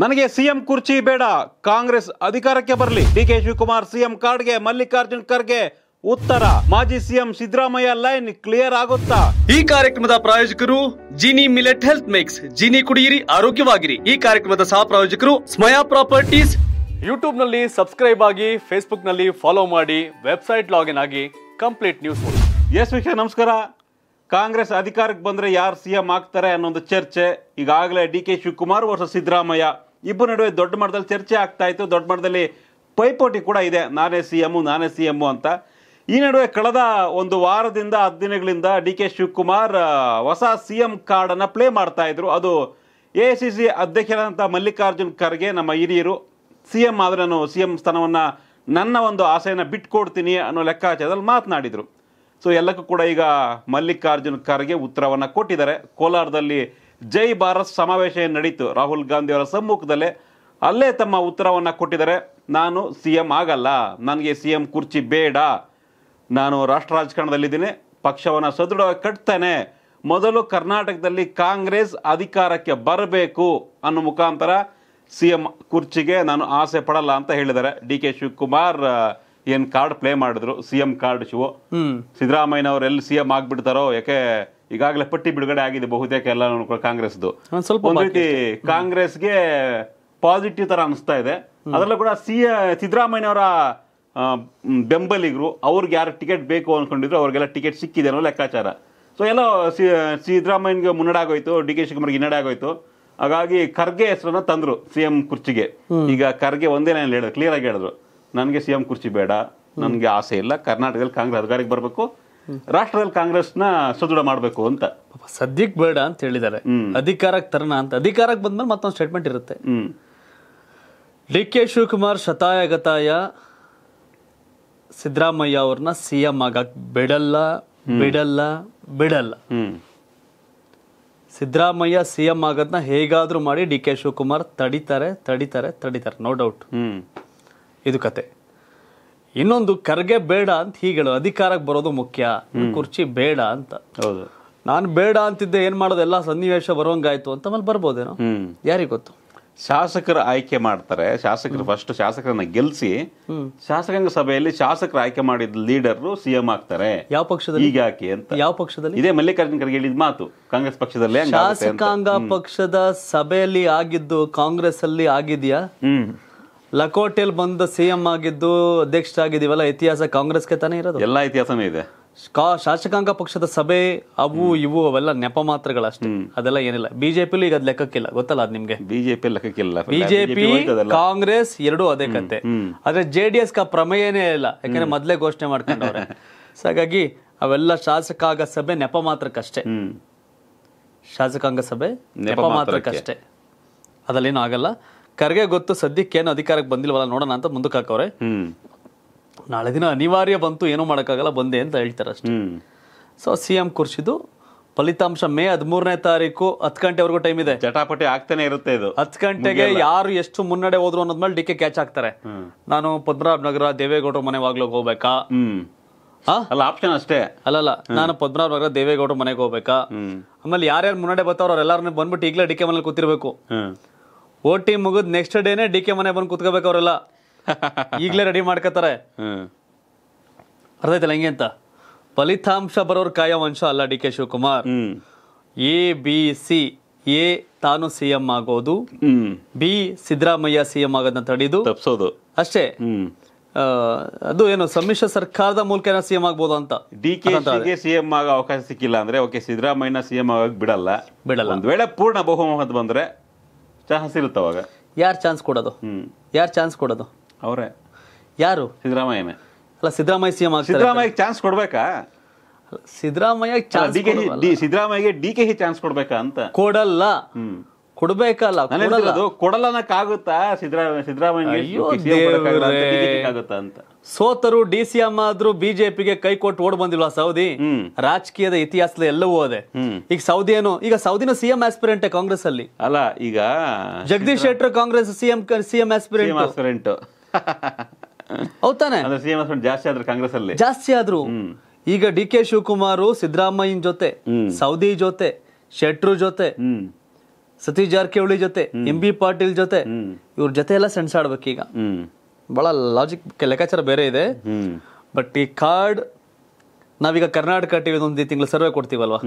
ನನಗೆ ಸಿಎಂ ಕುರ್ಚಿ ಬೇಡ ಕಾಂಗ್ರೆಸ್ ಅಧಿಕಾರಕ್ಕೆ ಬರಲಿ ಡಿ ಕೆ ಶಿವಕುಮಾರ್ ಸಿಎಂ ಕಾರ್ಡ್ಗೆ ಮಲ್ಲಿಕಾರ್ಜುನ್ ಖರ್ಗೆ ಉತ್ತರ ಮಾಜಿ ಸಿಎಂ ಸಿದ್ದರಾಮಯ್ಯ ಲೈನ್ ಕ್ಲಿಯರ್ ಆಗುತ್ತಾ ಈ ಕಾರ್ಯಕ್ರಮದ ಪ್ರಾಯೋಜಕರು Jini millet health mix Jini ಕುಡಿಯಿರಿ ಆರೋಗ್ಯವಾಗಿರಿ ಈ ಕಾರ್ಯಕ್ರಮದ ಸಹ ಪ್ರಾಯೋಜಕರು ಸ್ಮಯಾ ಪ್ರಾಪರ್ಟೀಸ್ ಯೂಟ್ಯೂಬ್ ನಲ್ಲಿ ಸಬ್ಸ್ಕ್ರೈಬ್ ಆಗಿ ಫೇಸ್ಬುಕ್ ನಲ್ಲಿ ಫಾಲೋ ಮಾಡಿ ವೆಬ್ಸೈಟ್ ಲಾಗಿನ್ ಆಗಿ ಕಂಪ್ಲೀಟ್ ನ್ಯೂಸ್ ಎಸ್ ವಿಷಯ ನಮಸ್ಕಾರ ಕಾಂಗ್ರೆಸ್ ಅಧಿಕಾರಕ್ಕೆ ಬಂದ್ರೆ ಯಾರು ಸಿಎಂ ಆಗ್ತಾರೆ ಅನ್ನೋ ಒಂದು ಚರ್ಚೆ ಈಗಾಗಲೇ ಡಿ ಕೆ ಶಿವಕುಮಾರ್ ವರ್ಷ ಸಿದ್ದರಾಮಯ್ಯ ಇಬ್ಬರ ನಡುವೆ ದೊಡ್ಡ ಮಟ್ಟದಲ್ಲಿ ಚರ್ಚೆ ಆಗ್ತಾ ಇತ್ತು ದೊಡ್ಡ ಮಟ್ಟದಲ್ಲಿ ಪೈಪೋಟಿ ಕೂಡ ಇದೆ ನಾನೇ ಸಿ ಎಮ್ಮು ನಾನೇ ಸಿ ಎಮ್ಮು ಅಂತ ಈ ನಡುವೆ ಕಳೆದ ಒಂದು ವಾರದಿಂದ ದಿನಗಳಿಂದ ಡಿ ಕೆ ಶಿವಕುಮಾರ್ ಹೊಸ ಸಿ ಎಂ ಕಾರ್ಡನ್ನು ಪ್ಲೇ ಮಾಡ್ತಾ ಇದ್ರು ಅದು ಎ ಸಿ ಸಿ ಅಧ್ಯಕ್ಷರಾದಂಥ ಮಲ್ಲಿಕಾರ್ಜುನ್ ಖರ್ಗೆ ನಮ್ಮ ಹಿರಿಯರು ಸಿ ಎಂ ಆದರೆ ನಾನು ಸಿ ಎಂ ಸ್ಥಾನವನ್ನು ನನ್ನ ಒಂದು ಆಸೆಯನ್ನು ಬಿಟ್ಕೊಡ್ತೀನಿ ಅನ್ನೋ ಲೆಕ್ಕಾಚಾರದಲ್ಲಿ ಮಾತನಾಡಿದರು ಸೊ ಎಲ್ಲಕ್ಕೂ ಕೂಡ ಈಗ ಮಲ್ಲಿಕಾರ್ಜುನ್ ಖರ್ಗೆ ಉತ್ತರವನ್ನು ಕೊಟ್ಟಿದ್ದಾರೆ ಕೋಲಾರದಲ್ಲಿ ಜೈ ಭಾರತ್ ಸಮಾವೇಶ ಏನು ನಡೀತು ರಾಹುಲ್ ಗಾಂಧಿಯವರ ಸಮ್ಮುಖದಲ್ಲೇ ಅಲ್ಲೇ ತಮ್ಮ ಉತ್ತರವನ್ನು ಕೊಟ್ಟಿದ್ದಾರೆ ನಾನು ಸಿ ಎಂ ಆಗಲ್ಲ ನನಗೆ ಸಿ ಎಂ ಕುರ್ಚಿ ಬೇಡ ನಾನು ರಾಷ್ಟ್ರ ರಾಜಕಾರಣದಲ್ಲಿದ್ದೀನಿ ಪಕ್ಷವನ್ನು ಸದೃಢವಾಗಿ ಕಟ್ತೇನೆ ಮೊದಲು ಕರ್ನಾಟಕದಲ್ಲಿ ಕಾಂಗ್ರೆಸ್ ಅಧಿಕಾರಕ್ಕೆ ಬರಬೇಕು ಅನ್ನೋ ಮುಖಾಂತರ ಸಿ ಎಂ ಕುರ್ಚಿಗೆ ನಾನು ಆಸೆ ಪಡಲ್ಲ ಅಂತ ಹೇಳಿದ್ದಾರೆ ಡಿ ಕೆ ಶಿವಕುಮಾರ್ ಏನು ಕಾರ್ಡ್ ಪ್ಲೇ ಮಾಡಿದ್ರು ಸಿ ಎಂ ಕಾರ್ಡ್ ಶಿವ ಸಿದ್ದರಾಮಯ್ಯನವ್ರು ಎಲ್ಲಿ ಸಿ ಎಂ ಆಗಿಬಿಡ್ತಾರೋ ಯಾಕೆ ಈಗಾಗಲೇ ಪಟ್ಟಿ ಬಿಡುಗಡೆ ಆಗಿದೆ ಬಹುತೇಕ ಎಲ್ಲ ಕಾಂಗ್ರೆಸ್ದು ಸ್ವಲ್ಪ ಒಂದು ರೀತಿ ಕಾಂಗ್ರೆಸ್ಗೆ ಪಾಸಿಟಿವ್ ತರ ಅನಿಸ್ತಾ ಇದೆ ಅದರಲ್ಲೂ ಕೂಡ ಸಿ ಸಿದ್ದರಾಮಯ್ಯ ಅವರ ಬೆಂಬಲಿಗರು ಅವ್ರಿಗೆ ಯಾರು ಟಿಕೆಟ್ ಬೇಕು ಅನ್ಕೊಂಡಿದ್ರು ಅವ್ರಿಗೆಲ್ಲ ಟಿಕೆಟ್ ಸಿಕ್ಕಿದೆ ಅನ್ನೋ ಲೆಕ್ಕಾಚಾರ ಸೊ ಎಲ್ಲ ಸಿದ್ದರಾಮಯ್ಯಗೆ ಮುನ್ನಡೆ ಆಗೋಯ್ತು ಡಿ ಕೆ ಶಿವಕುಮಾರ್ಗೆ ಹಿನ್ನಡೆ ಆಗೋಯ್ತು ಹಾಗಾಗಿ ಖರ್ಗೆ ಹೆಸರನ್ನ ತಂದ್ರು ಸಿ ಎಂ ಕುರ್ಚಿಗೆ ಈಗ ಖರ್ಗೆ ಒಂದೇ ಲೈನ್ ಹೇಳಿದ್ರು ಕ್ಲಿಯರ್ ಆಗಿ ಹೇಳಿದ್ರು ನನಗೆ ಸಿ ಎಂ ಕುರ್ಚಿ ಬೇಡ ನನಗೆ ಆಸೆ ಇಲ್ಲ ಕರ್ನಾಟಕದಲ್ಲಿ ಕಾಂಗ್ರೆಸ್ ಅಧಿಕಾರಕ್ಕೆ ಬರಬೇಕು ರಾಷ್ಟ್ರದಲ್ಲಿ ಕಾಂಗ್ರೆಸ್ನ ಸದೃಢ ಮಾಡಬೇಕು ಅಂತ ಸದ್ಯಕ್ಕೆ ಬೇಡ ಅಂತ ಹೇಳಿದ್ದಾರೆ ಅಧಿಕಾರಕ್ಕೆ ತರಣ ಅಂತ ಅಧಿಕಾರಕ್ಕೆ ಬಂದ್ಮೇಲೆ ಮತ್ತೊಂದು ಸ್ಟೇಟ್ಮೆಂಟ್ ಇರುತ್ತೆ ಡಿ ಕೆ ಶಿವಕುಮಾರ್ ಶತಾಯ ಗತಾಯ ಸಿದ್ದರಾಮಯ್ಯ ಅವ್ರನ್ನ ಸಿ ಎಂ ಆಗಕ್ಕೆ ಬಿಡಲ್ಲ ಬಿಡಲ್ಲ ಬಿಡಲ್ಲ ಸಿದ್ದರಾಮಯ್ಯ ಸಿ ಎಂ ಆಗೋದನ್ನ ಹೇಗಾದರೂ ಮಾಡಿ ಡಿ ಕೆ ಶಿವಕುಮಾರ್ ತಡಿತಾರೆ ತಡಿತಾರೆ ತಡಿತಾರೆ ನೋ ಡೌಟ್ ಇದು ಕತೆ ಇನ್ನೊಂದು ಕರ್ಗೆ ಬೇಡ ಅಂತ ಹೀಗೇಳು ಅಧಿಕಾರಕ್ಕೆ ಬರೋದು ಮುಖ್ಯ ಕುರ್ಚಿ ಬೇಡ ಅಂತ ಹೌದು ನಾನು ಬೇಡ ಅಂತಿದ್ದೆ ಏನ್ ಮಾಡೋದು ಎಲ್ಲ ಸನ್ನಿವೇಶ ಬರೋಂಗಾಯ್ತು ಅಂತ ಮೇಲೆ ಬರ್ಬೋದೇನೋ ಯಾರಿಗೆ ಗೊತ್ತು ಶಾಸಕರ ಆಯ್ಕೆ ಮಾಡ್ತಾರೆ ಶಾಸಕರು ಫಸ್ಟ್ ಶಾಸಕರನ್ನ ಗೆಲ್ಸಿ ಶಾಸಕಾಂಗ ಸಭೆಯಲ್ಲಿ ಶಾಸಕರ ಆಯ್ಕೆ ಮಾಡಿದ ಲೀಡರ್ ಸಿಎಂ ಆಗ್ತಾರೆ ಯಾವ ಪಕ್ಷದಲ್ಲಿ ಈಗ ಯಾಕೆ ಅಂತ ಯಾವ ಪಕ್ಷದಲ್ಲಿ ಇದೇ ಮಲ್ಲಿಕಾರ್ಜುನ ಖರ್ಗೆ ಹೇಳಿದ ಮಾತು ಕಾಂಗ್ರೆಸ್ ಪಕ್ಷದಲ್ಲಿ ಶಾಸಕಾಂಗ ಪಕ್ಷದ ಸಭೆಯಲ್ಲಿ ಆಗಿದ್ದು ಕಾಂಗ್ರೆಸ್ ಅಲ್ಲಿ ಆಗಿದ್ಯಾ ಲಕೋಟೆಯಲ್ಲಿ ಬಂದ ಸಿಎಂ ಎಂ ಆಗಿದ್ದು ಅಧ್ಯಕ್ಷರಾಗಿದ್ದೀವಲ್ಲ ಇತಿಹಾಸ ಕಾಂಗ್ರೆಸ್ಗೆ ತಾನೇ ಇರೋದು ಎಲ್ಲ ಇತಿಹಾಸನೇ ಇದೆ ಕಾ ಶಾಸಕಾಂಗ ಪಕ್ಷದ ಸಭೆ ಅವು ಇವು ಅವೆಲ್ಲ ನೆಪ ಮಾತ್ರಗಳಷ್ಟೇ ಅದೆಲ್ಲ ಏನಿಲ್ಲ ಬಿಜೆಪಿ ಈಗ ಅದ್ ಲೆಕ್ಕಕ್ಕಿಲ್ಲ ಗೊತ್ತಲ್ಲ ಅದ್ ನಿಮ್ಗೆ ಬಿಜೆಪಿ ಲೆಕ್ಕಕ್ಕಿಲ್ಲ ಬಿಜೆಪಿ ಕಾಂಗ್ರೆಸ್ ಎರಡೂ ಅದೇ ಕತೆ ಆದ್ರೆ ಜೆ ಡಿ ಎಸ್ ಪ್ರಮೇಯನೇ ಇಲ್ಲ ಯಾಕಂದ್ರೆ ಮೊದ್ಲೇ ಘೋಷಣೆ ಮಾಡ್ಕೊಂಡವ್ರೆ ಹಾಗಾಗಿ ಅವೆಲ್ಲ ಶಾಸಕಾಂಗ ಸಭೆ ನೆಪ ಮಾತ್ರಕ್ಕಷ್ಟೇ ಶಾಸಕಾಂಗ ಸಭೆ ನೆಪ ಮಾತ್ರಕ್ಕಷ್ಟೇ ಅದಲ್ಲೇನು ಆಗಲ್ಲ ಕರ್ಗೆ ಗೊತ್ತು ಏನು ಅಧಿಕಾರಕ್ಕೆ ಬಂದಿಲ್ವಲ್ಲ ನೋಡೋಣ ಅಂತ ಮುಂದಕ್ಕೆ ಹಾಕವ್ರೆ ನಾಳೆ ದಿನ ಅನಿವಾರ್ಯ ಬಂತು ಏನೂ ಮಾಡೋಕ್ಕಾಗಲ್ಲ ಬಂದೆ ಅಂತ ಹೇಳ್ತಾರೆ ಅಷ್ಟೇ ಸೊ ಸಿ ಎಂ ಕುರ್ಸಿದು ಫಲಿತಾಂಶ ಮೇ ಹದಿಮೂರನೇ ತಾರೀಕು ಹತ್ತು ಗಂಟೆವರೆಗೂ ಟೈಮ್ ಇದೆ ಚಟಾಪಟಿ ಆಗ್ತಾನೆ ಇರುತ್ತೆ ಇದು ಹತ್ತು ಗಂಟೆಗೆ ಯಾರು ಎಷ್ಟು ಮುನ್ನಡೆ ಹೋದ್ರು ಅನ್ನೋದ್ ಮೇಲೆ ಡಿಕ್ಕೆ ಕ್ಯಾಚ್ ಆಗ್ತಾರೆ ನಾನು ಪದ್ಮನಾಭ ನಗರ ದೇವೇಗೌಡರ ಮನೆ ವಾಗ್ಲಿಗೆ ಹೋಗ್ಬೇಕಾ ಅಲ್ಲ ಆಪ್ಷನ್ ಅಷ್ಟೇ ಅಲ್ಲಲ್ಲ ನಾನು ಪದ್ಮನಾಭ ನಗರ ದೇವೇಗೌಡರ ಮನೆಗೆ ಹೋಗ್ಬೇಕಾ ಆಮೇಲೆ ಯಾರ್ಯಾರು ಮುನ್ನಡೆ ಬರ್ತಾವ್ರ ಅವ್ರೆಲ್ಲಾರನ್ನ ಬಂದ್ಬಿಟ್ಟು ಈಗಲೇ ಡಿಕ್ಕೆ ಮನೇಲಿ ಕೂತಿರ್ಬೇಕು ಓಟಿ ಮುಗಿದ್ ನೆಕ್ಸ್ಟ್ ಡೇನೆ ಡಿ ಕೆ ಮನೆ ಬಂದು ಕುತ್ಕೋಬೇಕು ಅವರೆಲ್ಲ ಈಗಲೇ ರೆಡಿ ಮಾಡ್ಕೋತಾರೆ ಅರ್ಥೈತಲ್ಲ ಹೆಂಗೆ ಅಂತ ಫಲಿತಾಂಶ ಬರೋರ್ ಕಾಯ ವಂಶ ಅಲ್ಲ D K Shivakumar A B C ಎ ತಾನು ಸಿಎಂ ಆಗೋದು ಬಿ ಸಿದ್ದರಾಮಯ್ಯ ಸಿಎಂ ಆಗೋದನ್ನ ತಡೆಯೋದು ತಪ್ಸೋದು ಅಷ್ಟೇ ಅದು ಏನು ಸಮ್ಮಿಶ್ರ ಸರ್ಕಾರದ ಮೂಲಕ ಸಿಎಂ ಆಗ್ಬೋದು ಅಂತ ಡಿ ಕೆ ಸಿಎಂ ಆಗೋ ಅವಕಾಶ ಸಿಕ್ಕಿಲ್ಲ ಅಂದ್ರೆ ಓಕೆ ಸಿ ಸಿಎಂ ಆಗೋಕೆ ಬಿಡಲ್ಲ ಬಿಡಲ್ಲ ಒಂದ್ ವೇಳೆ ಪೂರ್ಣ ಬಹುಮತ ಬಂದ್ರೆ ಚಾನ್ಸ್ ಇರುತ್ತೆ ಅವಾಗ ಯಾರು ಚಾನ್ಸ್ ಕೊಡೋದು ಯಾರು ಚಾನ್ಸ್ ಕೊಡೋದು ಅವರೇ ಯಾರು ಸಿದ್ದರಾಮಯ್ಯನೇ ಅಲ್ಲ Siddaramaiah C M Siddaramaiah chance ಕೊಡ್ಬೇಕಾ ಸಿದ್ದರಾಮಯ್ಯ ಚಾನ್ಸ್ ಸಿದ್ದರಾಮಯ್ಯಗೆ ಡಿ ಕೆ ಹಿ ಚಾನ್ಸ್ ಕೊಡ್ಬೇಕಾ ಅಂತ ಕೊಡಲ್ಲ ಕೊಡ್ಬೇಕಲ್ಲ ಕೊಡಲನಕ್ಕಾಗುತ್ತಾ ಸಿದ್ದರಾಮಯ್ಯ ಅಂತ ಸೋತರು ಡಿ ಸಿ ಆದ್ರೂ ಬಿಜೆಪಿಗೆ ಕೈ ಕೊಟ್ಟು ಓಡ್ ಬಂದಿಲ್ವಾ ಸೌದಿ ರಾಜಕೀಯದ ಇತಿಹಾಸದ ಎಲ್ಲವೂ ಅದೇ ಈಗ ಸೌದಿ ಏನು ಈಗ ಸೌದಿನ ಸಿಎಂ ಆಸ್ಪಿರೆಂಟ್ ಕಾಂಗ್ರೆಸ್ ಅಲ್ಲಿ ಅಲ್ಲ ಈಗ Jagadish Shettar Congress CM CM aspirant ಹೌದಾನೆ ಜಾಸ್ತಿ ಆದ್ರೆ ಕಾಂಗ್ರೆಸ್ ಅಲ್ಲಿ ಜಾಸ್ತಿ ಆದ್ರು ಈಗ ಡಿ ಕೆ ಶಿವಕುಮಾರ್ ಸಿದ್ದರಾಮಯ್ಯ ಜೊತೆ ಸೌದಿ ಜೊತೆ ಶೆಟ್ರು ಜೊತೆ ಸತೀಶ್ ಜಾರಕಿಹೊಳಿ ಜೊತೆ ಎಂ ಬಿ ಪಾಟೀಲ್ ಜೊತೆ ಇವ್ರ ಜೊತೆ ಎಲ್ಲ ಸೆಣಸಾಡ್ಬೇಕು ಈಗ ಬಹಳ ಲಾಜಿಕ್ ಲೆಕ್ಕಾಚಾರ ಬೇರೆ ಇದೆ ಬಟ್ ಈ ಕಾರ್ಡ್ ನಾವೀಗ ಕರ್ನಾಟಕ ಟಿವಿ ಒಂದು ತಿಂಗಳು ಸರ್ವೆ ಕೊಡ್ತೀವಲ್ವಾ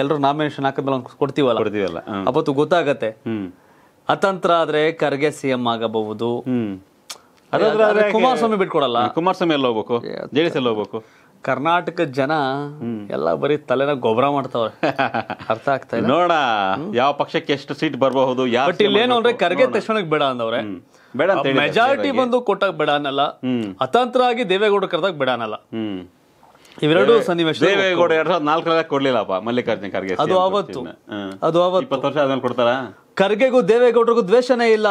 ಎಲ್ಲರೂ ನಾಮಿನೇಷನ್ ಹಾಕಿದ್ಮೇಲೆ ಒಂದು ಕೊಡ್ತೀವಲ್ಲ ಕೊಡ್ತೀವಲ್ಲ ಅವತ್ತು ಗೊತ್ತಾಗತ್ತೆ ಅತಂತ್ರ ಆದ್ರೆ ಖರ್ಗೆ ಎಂ ಆಗಬಹುದು ಕುಮಾರಸ್ವಾಮಿ ಬಿಟ್ಕೊಡಲ್ಲ ಕುಮಾರಸ್ವಾಮಿ ಎಲ್ಲ ಹೋಗ್ಬೇಕು ಜೆಡಿಎಸ್ ಎಲ್ಲ ಹೋಗ್ಬೇಕು ಕರ್ನಾಟಕ ಜನ ಎಲ್ಲ ಬರೀ ತಲೆನ ಗೊಬ್ಬರ ಮಾಡ್ತಾವ್ರೆ ಅರ್ಥ ಆಗ್ತಾ ನೋಡ ಯಾವ ಪಕ್ಷಕ್ಕೆ ಎಷ್ಟು ಸೀಟ್ ಬರಬಹುದು ಬಟ್ ಏನು ಅಂದ್ರೆ ಖರ್ಗೆ ತಕ್ಷಣ ಬೇಡ ಅಂದವ್ರೆ ಬೇಡ ಮೆಜಾರಿಟಿ ಬಂದು ಕೊಟ್ಟಾಗ ಬೇಡ ಅನ್ನಲ್ಲ ಅತಂತ್ರ ಆಗಿ ದೇವೇಗೌಡ ಕರೆದಾಗ ಬೇಡ ಅನ್ನಲ್ಲ ಇವೆರಡು ಸನ್ನಿವೇಶ ದೇವೇಗೌಡ ಎರಡ್ ಸಾವಿರದ ಮಲ್ಲಿಕಾರ್ಜುನ ಖರ್ಗೆ ಅದು ಅವತ್ತು ಅದು ಅವತ್ತು ಇಪ್ಪತ್ತು ವರ್ಷ ಆದ್ಮೇಲೆ ಕೊಡ್ತಾರ ಖರ್ಗೆಗೂ ದೇವೇಗೌಡರಿಗೂ ದ್ವೇಷನೇ ಇಲ್ಲ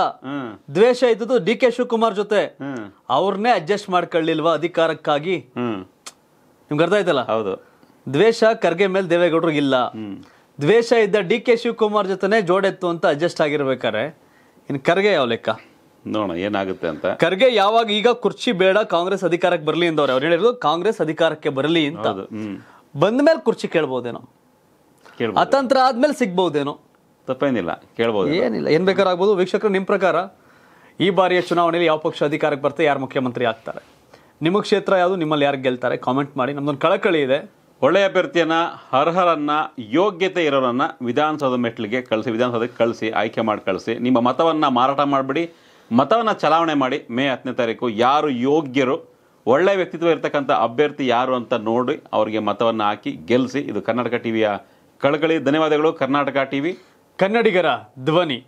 ದ್ವೇಷ ಇದ್ದದ್ದು ಡಿ ಕೆ ಶಿವಕುಮಾರ್ ಜೊತೆ ಅವ್ರನ್ನೇ ಅಡ್ಜಸ್ಟ್ ಮಾಡ್ಕೊಳ್ಳಿಲ್ವಾ ಅಧಿಕಾರಕ್ಕಾಗಿ ನಿಮ್ಗೆ ಅರ್ಥ ಆಯ್ತಲ್ಲ ಹೌದು ದ್ವೇಷ ಖರ್ಗೆ ಮೇಲೆ ದೇವೇಗೌಡರಿಗೆ ಇಲ್ಲ ದ್ವೇಷ ಇದ್ದ ಡಿ ಕೆ ಶಿವಕುಮಾರ್ ಜೊತೆನೆ ಜೋಡೆತ್ತು ಅಂತ ಅಡ್ಜಸ್ಟ್ ಆಗಿರ್ಬೇಕಾರೆ ಇನ್ನು ಖರ್ಗೆ ಯಾವ ಲೆಕ್ಕ ನೋಡೋಣ ಏನಾಗುತ್ತೆ ಅಂತ ಖರ್ಗೆ ಯಾವಾಗ ಈಗ ಕುರ್ಚಿ ಬೇಡ ಕಾಂಗ್ರೆಸ್ ಅಧಿಕಾರಕ್ಕೆ ಬರಲಿ ಎಂದವ್ರೆ ಅವ್ರು ಹೇಳಿರೋದು ಕಾಂಗ್ರೆಸ್ ಅಧಿಕಾರಕ್ಕೆ ಬರಲಿ ಅಂತ ಬಂದ ಮೇಲೆ ಕುರ್ಚಿ ಕೇಳ್ಬೋದೇನೋ ಅತಂತ್ರ ಆದ್ಮೇಲೆ ಸಿಗ್ಬಹುದೇನೋ ತಪ್ಪೇನಿಲ್ಲ ಕೇಳ್ಬೋದು ಏನಿಲ್ಲ ಏನ್ ಆಗ್ಬೋದು ವೀಕ್ಷಕರು ನಿಮ್ ಪ್ರಕಾರ ಈ ಬಾರಿಯ ಚುನಾವಣೆಯಲ್ಲಿ ಯಾವ ಪಕ್ಷ ಅಧಿಕಾರಕ್ಕೆ ಬರ್ತಾರೆ ಯಾರು ಮುಖ್ಯಮಂತ್ರಿ ಆಗ್ತಾರೆ ನಿಮ್ಮ ಕ್ಷೇತ್ರ ಯಾವುದು ನಿಮ್ಮಲ್ಲಿ ಯಾರು ಗೆಲ್ತಾರೆ ಕಾಮೆಂಟ್ ಮಾಡಿ ನಮ್ಮದೊಂದು ಕಳಕಳಿ ಇದೆ ಒಳ್ಳೆಯ ಅಭ್ಯರ್ಥಿಯನ್ನು ಅರ್ಹರನ್ನು ಯೋಗ್ಯತೆ ಇರೋರನ್ನು ವಿಧಾನಸೌಧ ಮೆಟ್ಲಿಗೆ ಕಳಿಸಿ ವಿಧಾನಸೌಧಕ್ಕೆ ಕಳಿಸಿ ಆಯ್ಕೆ ಮಾಡಿ ಕಳಿಸಿ ನಿಮ್ಮ ಮತವನ್ನು ಮಾರಾಟ ಮಾಡಿಬಿಡಿ ಮತವನ್ನು ಚಲಾವಣೆ ಮಾಡಿ ಮೇ ಹತ್ತನೇ ತಾರೀಕು ಯಾರು ಯೋಗ್ಯರು ಒಳ್ಳೆಯ ವ್ಯಕ್ತಿತ್ವ ಇರತಕ್ಕಂಥ ಅಭ್ಯರ್ಥಿ ಯಾರು ಅಂತ ನೋಡಿ ಅವರಿಗೆ ಮತವನ್ನು ಹಾಕಿ ಗೆಲ್ಲಿಸಿ ಇದು ಕರ್ನಾಟಕ ಟಿವಿಯ ಕಳಕಳಿ ಧನ್ಯವಾದಗಳು ಕರ್ನಾಟಕ ಟಿವಿ ಕನ್ನಡಿಗರ ಧ್ವನಿ